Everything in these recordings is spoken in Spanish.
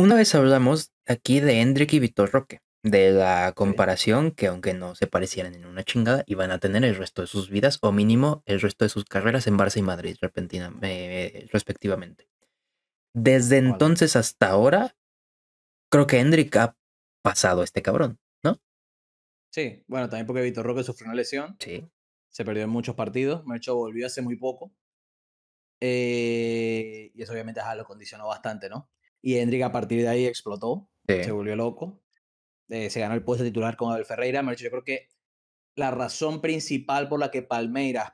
Una vez hablamos aquí de Hendrik y Vitor Roque, de la comparación que aunque no se parecieran en una chingada, iban a tener el resto de sus vidas o mínimo el resto de sus carreras en Barça y Madrid eh, respectivamente. Desde entonces hasta ahora, creo que Hendrik ha pasado a este cabrón, ¿no? Sí, bueno, también porque Vitor Roque sufrió una lesión. Sí. Se perdió en muchos partidos. Mercho volvió hace muy poco. Eh, y eso obviamente lo condicionó bastante, ¿no? Y Hendrick a partir de ahí explotó, se volvió loco, eh, se ganó el puesto de titular con Abel Ferreira. Yo creo que la razón principal por la que Palmeiras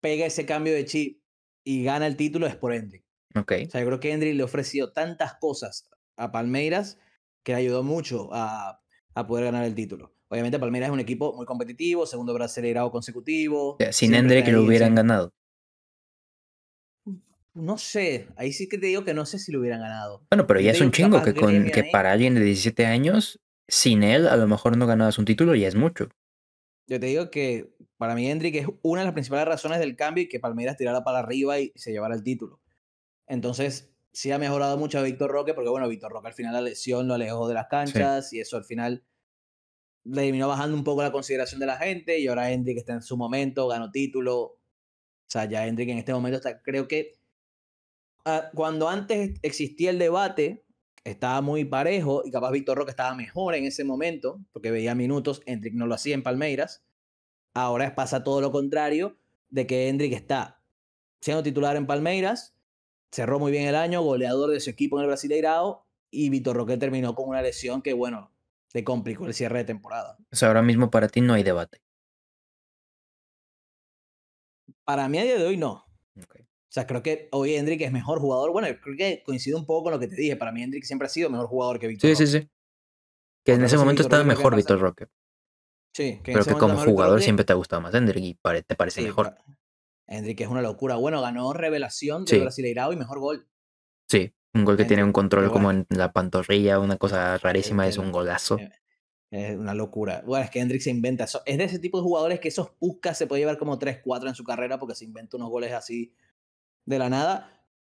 pega ese cambio de chip y gana el título es por Hendrick. Okay. O sea, yo creo que Hendrick le ofreció tantas cosas a Palmeiras que le ayudó mucho a, poder ganar el título. Obviamente Palmeiras es un equipo muy competitivo, segundo brasileirado consecutivo. Sin sin Hendrick lo hubieran ganado. No sé, ahí sí que te digo que no sé si lo hubieran ganado. Bueno, pero ya es un chingo que, con, que para alguien de 17 años, sin él, a lo mejor no ganabas un título y es mucho. Yo te digo que para mí Hendrick es una de las principales razones del cambio y que Palmeiras tirara para arriba y se llevara el título. Entonces, sí ha mejorado mucho a Víctor Roque, porque bueno, Víctor Roque al final la lesión lo alejó de las canchas y eso al final le terminó bajando un poco la consideración de la gente y ahora Hendrick está en su momento, ganó título. O sea, ya Hendrick en este momento está, creo que Ah, cuando antes existía el debate, estaba muy parejo y capaz Víctor Roque estaba mejor en ese momento, porque veía minutos, Hendrick no lo hacía en Palmeiras. Ahora pasa todo lo contrario, de que Hendrick está siendo titular en Palmeiras, cerró muy bien el año, goleador de su equipo en el Brasileirao, y Víctor Roque terminó con una lesión que, bueno, le complicó el cierre de temporada. O sea, ahora mismo para ti no hay debate. Para mí a día de hoy no. Okay. O sea, creo que hoy Hendrick es mejor jugador. Bueno, creo que coincide un poco con lo que te dije. Para mí Hendrick siempre ha sido mejor jugador que Víctor Sí, Roque. sí, sí. Que en ese momento estaba mejor Víctor Roque. Sí, que pero que como jugador siempre te ha gustado más Hendrick y te parece mejor. Hendrick es una locura. Bueno, ganó revelación de sí. y mejor gol. Sí, un gol que tiene un control como en la pantorrilla, una cosa rarísima, es, un golazo. Es una locura. Bueno, es que Hendrick se inventa. Es de ese tipo de jugadores que esos Puskas se puede llevar como 3-4 en su carrera porque se inventa unos goles así de la nada.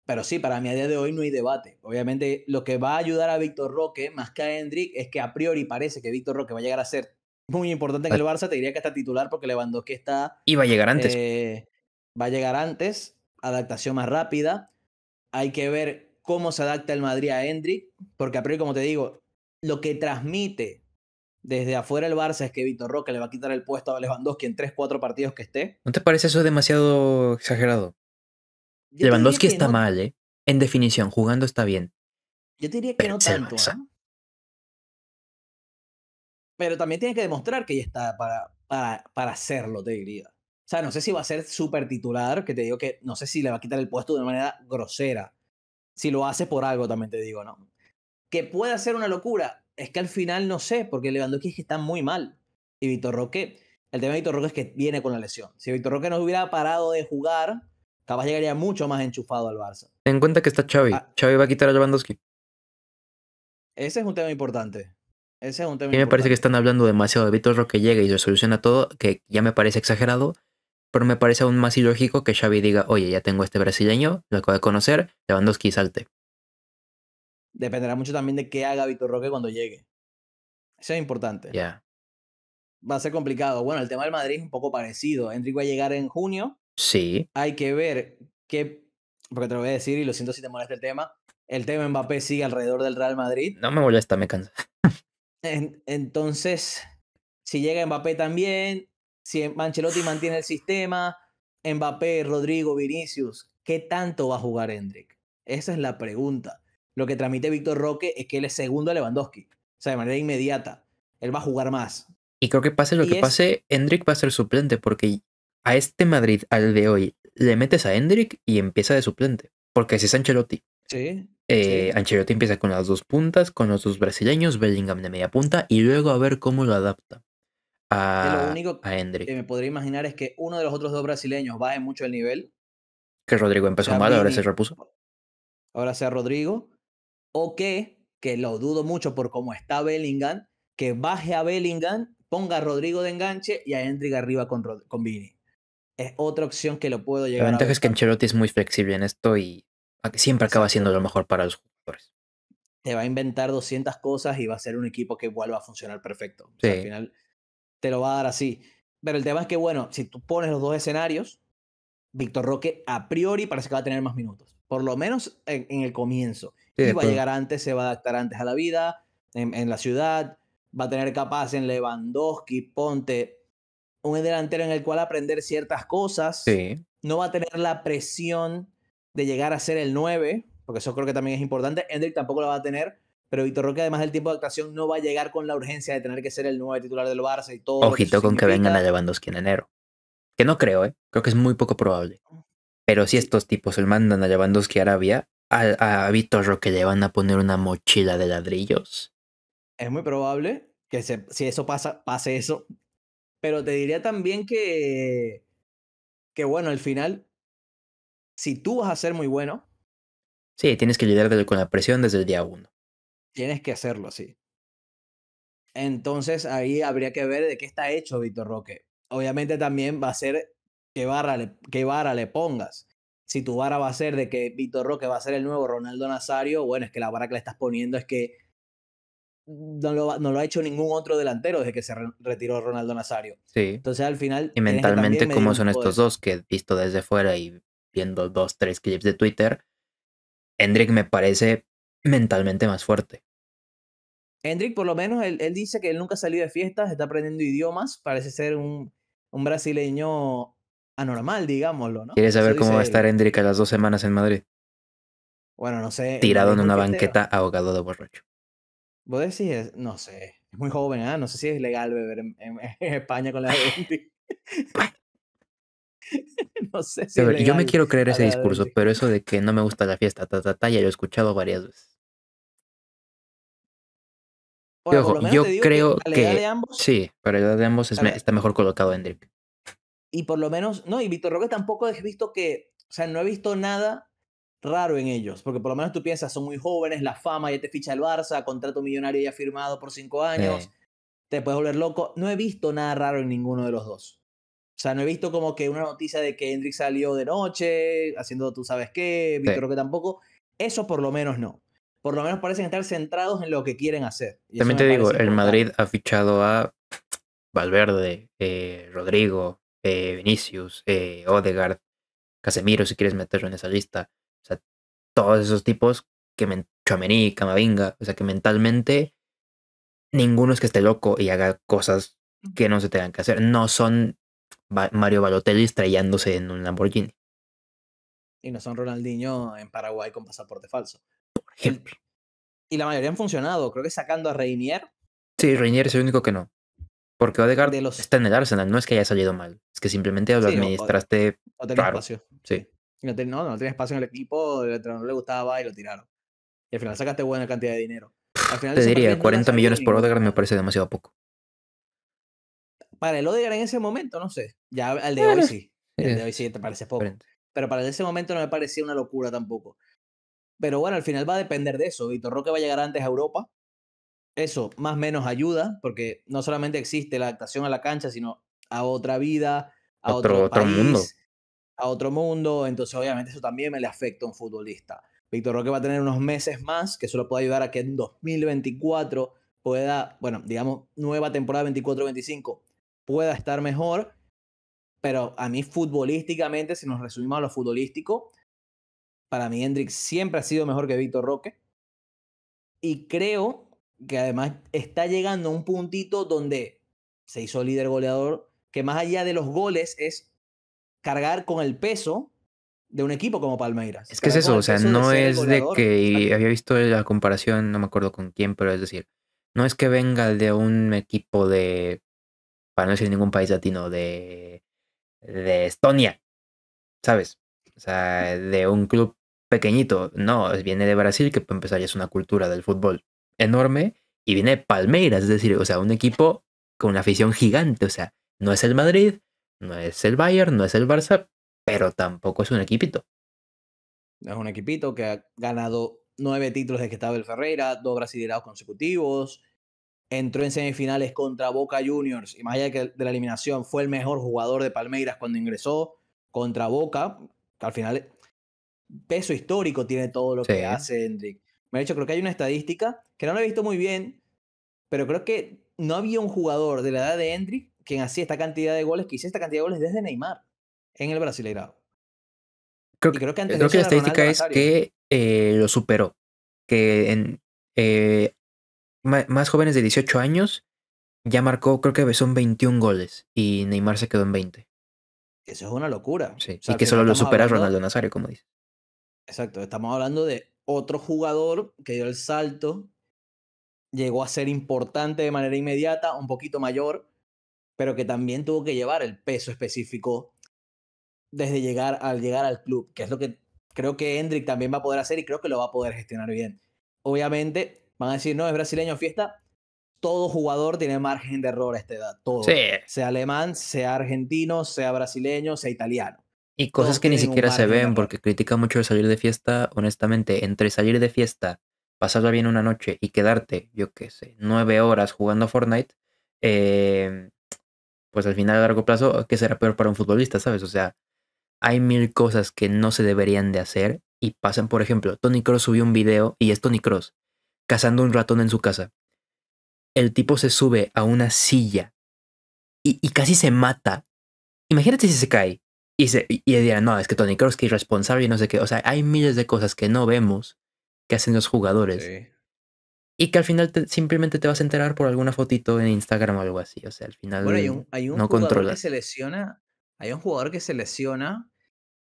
Pero sí, para mí a día de hoy no hay debate. Obviamente lo que va a ayudar a Víctor Roque más que a Hendrik es que a priori parece que Víctor Roque va a llegar a ser muy importante en el Barça. Te diría que está titular porque Lewandowski está... Y va a llegar antes. Eh, va a llegar antes, adaptación más rápida. Hay que ver cómo se adapta el Madrid a Hendrik porque a priori, como te digo, lo que transmite desde afuera el Barça es que Víctor Roque le va a quitar el puesto a Lewandowski en 3-4 partidos que esté. ¿No te parece eso demasiado exagerado? Lewandowski está mal, ¿eh? En definición, jugando está bien. Yo diría que no tanto. ¿eh? Pero también tiene que demostrar que ya está para, para, para hacerlo, te diría. O sea, no sé si va a ser súper titular, que te digo que no sé si le va a quitar el puesto de una manera grosera. Si lo hace por algo, también te digo, ¿no? Que pueda ser una locura. Es que al final no sé, porque Lewandowski es que está muy mal. Y Vitor Roque, el tema de Vitor Roque es que viene con la lesión. Si Vitor Roque no hubiera parado de jugar, Capaz llegaría mucho más enchufado al Barça. Ten en cuenta que está Xavi. Ah. Xavi va a quitar a Lewandowski. Ese es un tema importante. Ese es un tema. Y me parece que están hablando demasiado de Vitor Roque llega y se soluciona todo, que ya me parece exagerado, pero me parece aún más ilógico que Xavi diga, oye, ya tengo este brasileño, lo acabo de conocer, Lewandowski salte. Dependerá mucho también de qué haga Vitor Roque cuando llegue. Eso es importante. Ya. Va a ser complicado. Bueno, el tema del Madrid es un poco parecido. Enrique va a llegar en junio Sí. Hay que ver qué, porque te lo voy a decir y lo siento si te molesta el tema, el tema Mbappé sigue alrededor del Real Madrid. No me molesta, me cansa. entonces, si llega Mbappé también, si Mancelotti mantiene el sistema, Mbappé, Rodrigo, Vinicius, ¿qué tanto va a jugar Hendrik? Esa es la pregunta. Lo que transmite Víctor Roque es que él es segundo a Lewandowski. O sea, de manera inmediata. Él va a jugar más. Y creo que pase lo que pase, Hendrik va a ser suplente porque a este Madrid, al de hoy, le metes a Hendrik y empieza de suplente. Porque si es Ancelotti. Eh, sí. Ancelotti empieza con las dos puntas, con los dos brasileños, Bellingham de media punta y luego a ver cómo lo adapta. A, lo único que me podría imaginar es que uno de los otros dos brasileños baje mucho el nivel. Que Rodrigo empezó mal, ahora se repuso. Ahora sea Rodrigo. O que, que lo dudo mucho por cómo está Bellingham, que baje a Bellingham, ponga a Rodrigo de enganche y a Hendrick arriba con, con Vini es otra opción que lo puedo llegar La ventaja es que Ancelotti es muy flexible en esto y siempre acaba siendo lo mejor para los jugadores. Te va a inventar 200 cosas y va a ser un equipo que vuelva a funcionar perfecto. Al final te lo va a dar así. Pero el tema es que, bueno, si tú pones los dos escenarios, Víctor Roque a priori parece que va a tener más minutos. Por lo menos en, el comienzo. y va a llegar antes, se va a adaptar antes a la vida, en, en la ciudad. Va a tener capaz en Lewandowski, Ponte, un delantero en el cual aprender ciertas cosas. Sí. No va a tener la presión de llegar a ser el 9, porque eso creo que también es importante. Hendrick tampoco la va a tener, pero Vitor Roque, además del tiempo de actuación, no va a llegar con la urgencia de tener que ser el 9 titular del Barça y todo. Ojito con que vengan a Lewandowski en enero. Que no creo, ¿eh? Creo que es muy poco probable. Pero si estos tipos le mandan a Lewandowski a Arabia, a, a Vitor Roque le van a poner una mochila de ladrillos. Es muy probable que si eso pasa, pase eso. Pero te diría también que, que bueno, al final, si tú vas a ser muy bueno. Sí, tienes que lidiar con la presión desde el día uno. Tienes que hacerlo, sí. Entonces ahí habría que ver de qué está hecho Víctor Roque. Obviamente también va a ser qué barra le, qué le pongas. Si tu vara va a ser de que Víctor Roque va a ser el nuevo Ronaldo Nazario, bueno, es que la vara que le estás poniendo es que no lo, ha hecho ningún otro delantero desde que se retiró Ronaldo Nazario. Sí. Entonces al final... Y mentalmente como son estos dos que he visto desde fuera y viendo dos, tres clips de Twitter, Hendrik me parece mentalmente más fuerte. Hendrik por lo menos, él, dice que él nunca salido de fiestas, está aprendiendo idiomas, parece ser un, un brasileño anormal, digámoslo, ¿no? ¿Quieres saber cómo va a estar Hendrik a las dos semanas en Madrid? Bueno, no sé. Tirado en una banqueta, ahogado de borracho. Vos decís, no sé, es muy joven, ah, No sé si es legal beber en, España con la de no sé Yo me quiero creer ese discurso, pero eso de que no me gusta la fiesta, ta, ta, ya lo he escuchado varias veces. yo creo que, sí, para la edad de ambos está mejor colocado en Hendrik. Y por lo menos, no, y Víctor Roque tampoco he visto que, o sea, no he visto nada raro en ellos, porque por lo menos tú piensas, son muy jóvenes, la fama, ya te ficha el Barça, contrato millonario ya firmado por cinco años, te puedes volver loco. No he visto nada raro en ninguno de los dos. O sea, no he visto como que una noticia de que Hendrik salió de noche, haciendo tú sabes qué, Víctor que tampoco. Eso por lo menos no. Por lo menos parecen estar centrados en lo que quieren hacer. También te digo, el Madrid ha fichado a Valverde, eh, Rodrigo, eh, Vinicius, eh, Odegaard, Casemiro, si quieres meterlo en esa lista todos esos tipos que Chuamení, Camavinga, o sea que mentalmente ninguno es que esté loco y haga cosas que no se tengan que hacer. No son Mario Balotelli estrellándose en un Lamborghini. Y no son Ronaldinho en Paraguay con pasaporte falso. Por ejemplo. Y, la mayoría han funcionado, creo que sacando a Reinier. Sí, Reinier es el único que no. Porque Odegaard está en el Arsenal, no es que haya salido mal, es que simplemente lo administraste. O, Sí no, no, no tenía espacio en el equipo, el le gustaba y lo tiraron. Y al final sacaste buena cantidad de dinero. Te diría, 40 millones por Odegaard me parece demasiado poco. Para el Odegaard en ese momento, no sé. Ya al de hoy sí. El de hoy sí te parece poco. Pero para ese momento no me parecía una locura tampoco. Pero bueno, al final va a depender de eso. Vitor Roque va a llegar antes a Europa. Eso más o menos ayuda, porque no solamente existe la adaptación a la cancha, sino a otra vida, a otro, otro, país, a otro mundo, entonces obviamente eso también me le afecta a un futbolista. Víctor Roque va a tener unos meses más, que eso lo puede ayudar a que en 2024 pueda, bueno, digamos, nueva temporada 24-25, pueda estar mejor, pero a mí futbolísticamente, si nos resumimos a lo futbolístico, para mí Hendrix siempre ha sido mejor que Víctor Roque. Y creo que además está llegando a un puntito donde se hizo líder goleador, que más allá de los goles es cargar con el peso de un equipo como Palmeiras. Es que es eso, o sea, no es de que había visto la comparación, no me acuerdo con quién, pero es decir, no es que venga de un equipo de, para no decir ningún país latino, de, de Estonia, ¿sabes? O sea, de un club pequeñito, no, viene de Brasil, que para empezar ya es una cultura del fútbol enorme, y viene de Palmeiras, es decir, o sea, un equipo con una afición gigante, o sea, no es el Madrid, no es el Bayern, no es el Barça, pero tampoco es un equipito. Es un equipito que ha ganado nueve títulos desde que estaba el Ferreira, dos brasileños consecutivos. Entró en semifinales contra Boca Juniors y más allá de la eliminación fue el mejor jugador de Palmeiras cuando ingresó contra Boca, al final peso histórico tiene todo lo que hace Hendrik. Me ha dicho, creo que hay una estadística que no la he visto muy bien, pero creo que no había un jugador de la edad de Hendrik quien hacía esta cantidad de goles, que hizo esta cantidad de goles desde Neymar en el Brasileirao. Creo, que, creo que la estadística es que eh, lo superó. Que en, eh, más jóvenes de 18 años ya marcó, creo que son 21 goles y Neymar se quedó en 20. Eso es una locura. Sí. y que solo lo supera Ronaldo Nazario, como dice. Exacto, estamos hablando de otro jugador que dio el salto, llegó a ser importante de manera inmediata, un poquito mayor, pero que también tuvo que llevar el peso específico desde llegar al llegar al club, que es lo que creo que Hendrik también va a poder hacer y creo que lo va a poder gestionar bien. Obviamente, van a decir, no, es brasileño fiesta. Todo jugador tiene margen de error a esta edad, todo. Sea alemán, sea argentino, sea brasileño, sea italiano. Y cosas que ni siquiera se ven, porque critica mucho el salir de fiesta, honestamente, entre salir de fiesta, pasarla bien una noche y quedarte, yo qué sé, nueve horas jugando Fortnite, eh, pues al final a largo plazo, ¿qué será peor para un futbolista, sabes? O sea, hay mil cosas que no se deberían de hacer y pasan, por ejemplo, Tony Cross subió un video y es Tony Cross cazando un ratón en su casa. El tipo se sube a una silla y, casi se mata. Imagínate si se cae y, se, y, dirán, no, es que Tony Cross que irresponsable y no sé qué. O sea, hay miles de cosas que no vemos que hacen los jugadores y que al final simplemente te vas a enterar por alguna fotito en Instagram o algo así. O sea, al final bueno, hay hay un jugador que se lesiona. Hay un jugador que se lesiona,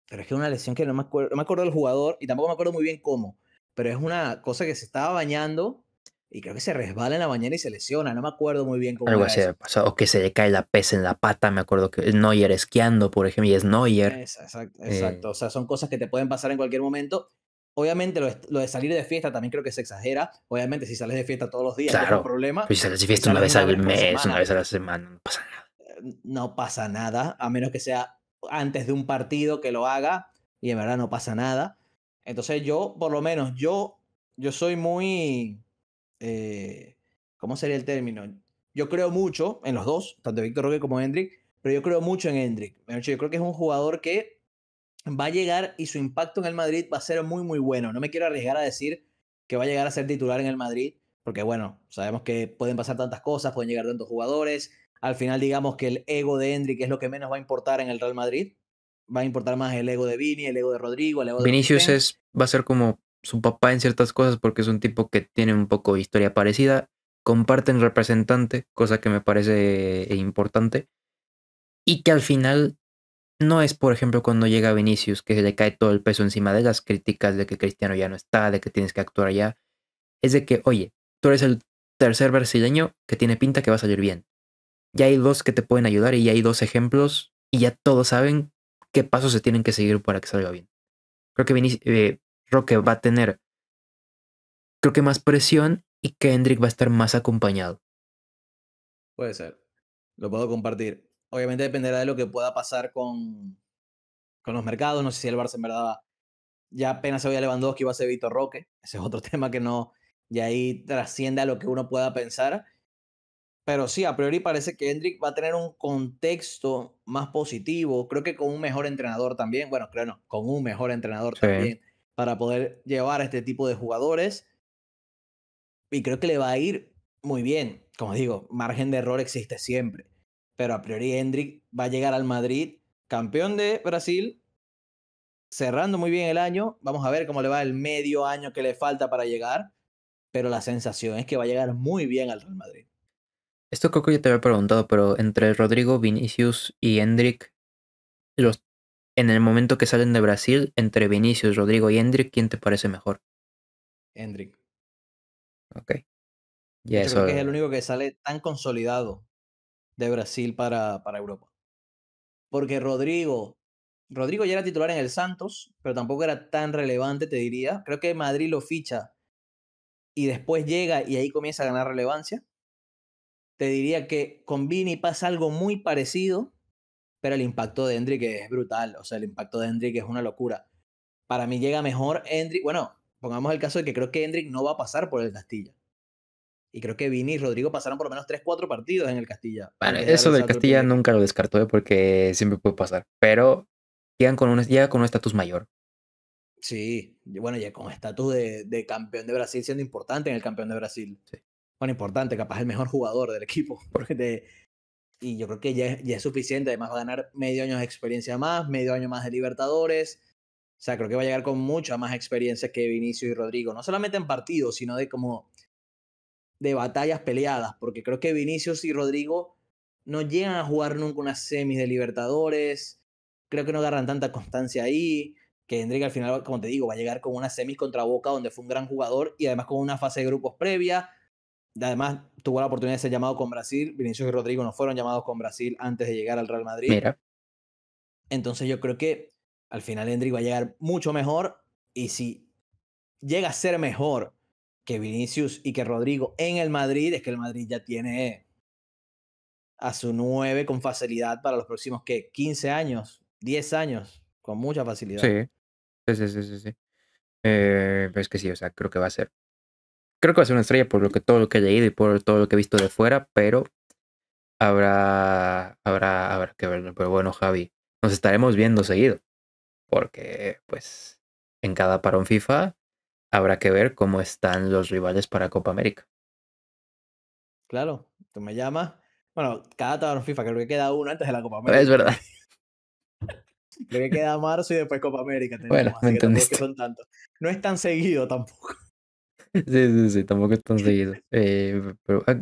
pero es que una lesión que no me acuerdo, me acuerdo del jugador y tampoco me acuerdo muy bien cómo. Pero es una cosa que se estaba bañando y creo que se resbala en la bañera y se lesiona. No me acuerdo muy bien cómo. Algo así o, o que se le cae la pez en la pata. Me acuerdo que Neuer esquiando, por ejemplo, y es Neuer. exacto, eh. exacto. O sea, son cosas que te pueden pasar en cualquier momento Obviamente lo de, salir de fiesta también creo que se exagera. Obviamente si sales de fiesta todos los días, claro. no hay problema. si sales de fiesta una, vez al mes, una vez a la semana, no pasa nada. Eh, no pasa nada, a menos que sea antes de un partido que lo haga y en verdad no pasa nada. Entonces yo, por lo menos, yo, yo soy muy... Eh, ¿Cómo sería el término? Yo creo mucho en los dos, tanto Víctor Roque como Hendrick, pero yo creo mucho en Hendrick. Yo creo que es un jugador que va a llegar y su impacto en el Madrid va a ser muy, muy bueno. No me quiero arriesgar a decir que va a llegar a ser titular en el Madrid, porque bueno, sabemos que pueden pasar tantas cosas, pueden llegar tantos jugadores. Al final digamos que el ego de Hendrik es lo que menos va a importar en el Real Madrid. Va a importar más el ego de Vini, el ego de Rodrigo, el ego Vinicius de es, va a ser como su papá en ciertas cosas porque es un tipo que tiene un poco historia parecida. Comparten representante, cosa que me parece eh, importante. Y que al final no es, por ejemplo, cuando llega Vinicius, que se le cae todo el peso encima de las críticas de que Cristiano ya no está, de que tienes que actuar ya. Es de que, oye, tú eres el tercer brasileño que tiene pinta que va a salir bien. Ya hay dos que te pueden ayudar y ya hay dos ejemplos y ya todos saben qué pasos se tienen que seguir para que salga bien. Creo que Vinicius, eh, Roque va a tener, creo que más presión y que Hendrik va a estar más acompañado. Puede ser. Lo puedo compartir. Obviamente dependerá de lo que pueda pasar con, con los mercados. No sé si el Barça en verdad ya apenas se vaya que iba a ser Vitor Roque. Ese es otro tema que no, y ahí trasciende a lo que uno pueda pensar. Pero sí, a priori parece que Hendrik va a tener un contexto más positivo, creo que con un mejor entrenador también, bueno, creo no, con un mejor entrenador también, para poder llevar a este tipo de jugadores. Y creo que le va a ir muy bien, como digo, margen de error existe siempre pero a priori Hendrik va a llegar al Madrid campeón de Brasil, cerrando muy bien el año. Vamos a ver cómo le va el medio año que le falta para llegar, pero la sensación es que va a llegar muy bien al Real Madrid. Esto creo que yo te había preguntado, pero entre Rodrigo, Vinicius y Hendrik los, en el momento que salen de Brasil, entre Vinicius, Rodrigo y Hendrik ¿quién te parece mejor? Hendrik Ok. que es el único que sale tan consolidado de Brasil para, para Europa. Porque Rodrigo, Rodrigo ya era titular en el Santos, pero tampoco era tan relevante, te diría. Creo que Madrid lo ficha y después llega y ahí comienza a ganar relevancia. Te diría que con Vini pasa algo muy parecido, pero el impacto de Hendrik es brutal. O sea, el impacto de Hendrik es una locura. Para mí llega mejor Hendrik. Bueno, pongamos el caso de que creo que Hendrik no va a pasar por el Castilla. Y creo que Vini y Rodrigo pasaron por lo menos 3, 4 partidos en el Castilla. Bueno, eso del Castilla nunca lo descartó eh, porque siempre puede pasar. Pero llegan con un, llega con un estatus mayor. Sí, bueno, ya con estatus de, de, campeón de Brasil siendo importante en el campeón de Brasil. Bueno, importante, capaz el mejor jugador del equipo. Porque te, y yo creo que ya, ya es suficiente. Además va a ganar medio año de experiencia más, medio año más de Libertadores. O sea, creo que va a llegar con mucha más experiencia que Vinicio y Rodrigo. No solamente en partidos, sino de como de batallas peleadas, porque creo que Vinicius y Rodrigo no llegan a jugar nunca unas semis de Libertadores, creo que no agarran tanta constancia ahí, que Hendrik al final, como te digo, va a llegar con unas semis contra Boca, donde fue un gran jugador, y además con una fase de grupos previa, además tuvo la oportunidad de ser llamado con Brasil, Vinicius y Rodrigo no fueron llamados con Brasil antes de llegar al Real Madrid. Entonces yo creo que al final Hendrik va a llegar mucho mejor, y si llega a ser mejor que Vinicius y que Rodrigo en el Madrid, es que el Madrid ya tiene a su nueve con facilidad para los próximos ¿qué? 15 años, 10 años, con mucha facilidad. Sí, sí, sí, sí. sí. Eh, pues es que sí, o sea, creo que va a ser. Creo que va a ser una estrella por lo que todo lo que he ido y por todo lo que he visto de fuera, pero habrá, habrá, habrá que verlo. Pero bueno, Javi, nos estaremos viendo seguido. Porque, pues, en cada parón FIFA habrá que ver cómo están los rivales para Copa América. Claro, tú me llamas. Bueno, cada en FIFA creo que queda uno antes de la Copa América. Es verdad. Creo que queda marzo y después Copa América. bueno, me No es tan seguido tampoco. Sí, sí, sí, tampoco es tan seguido. Eh, ah,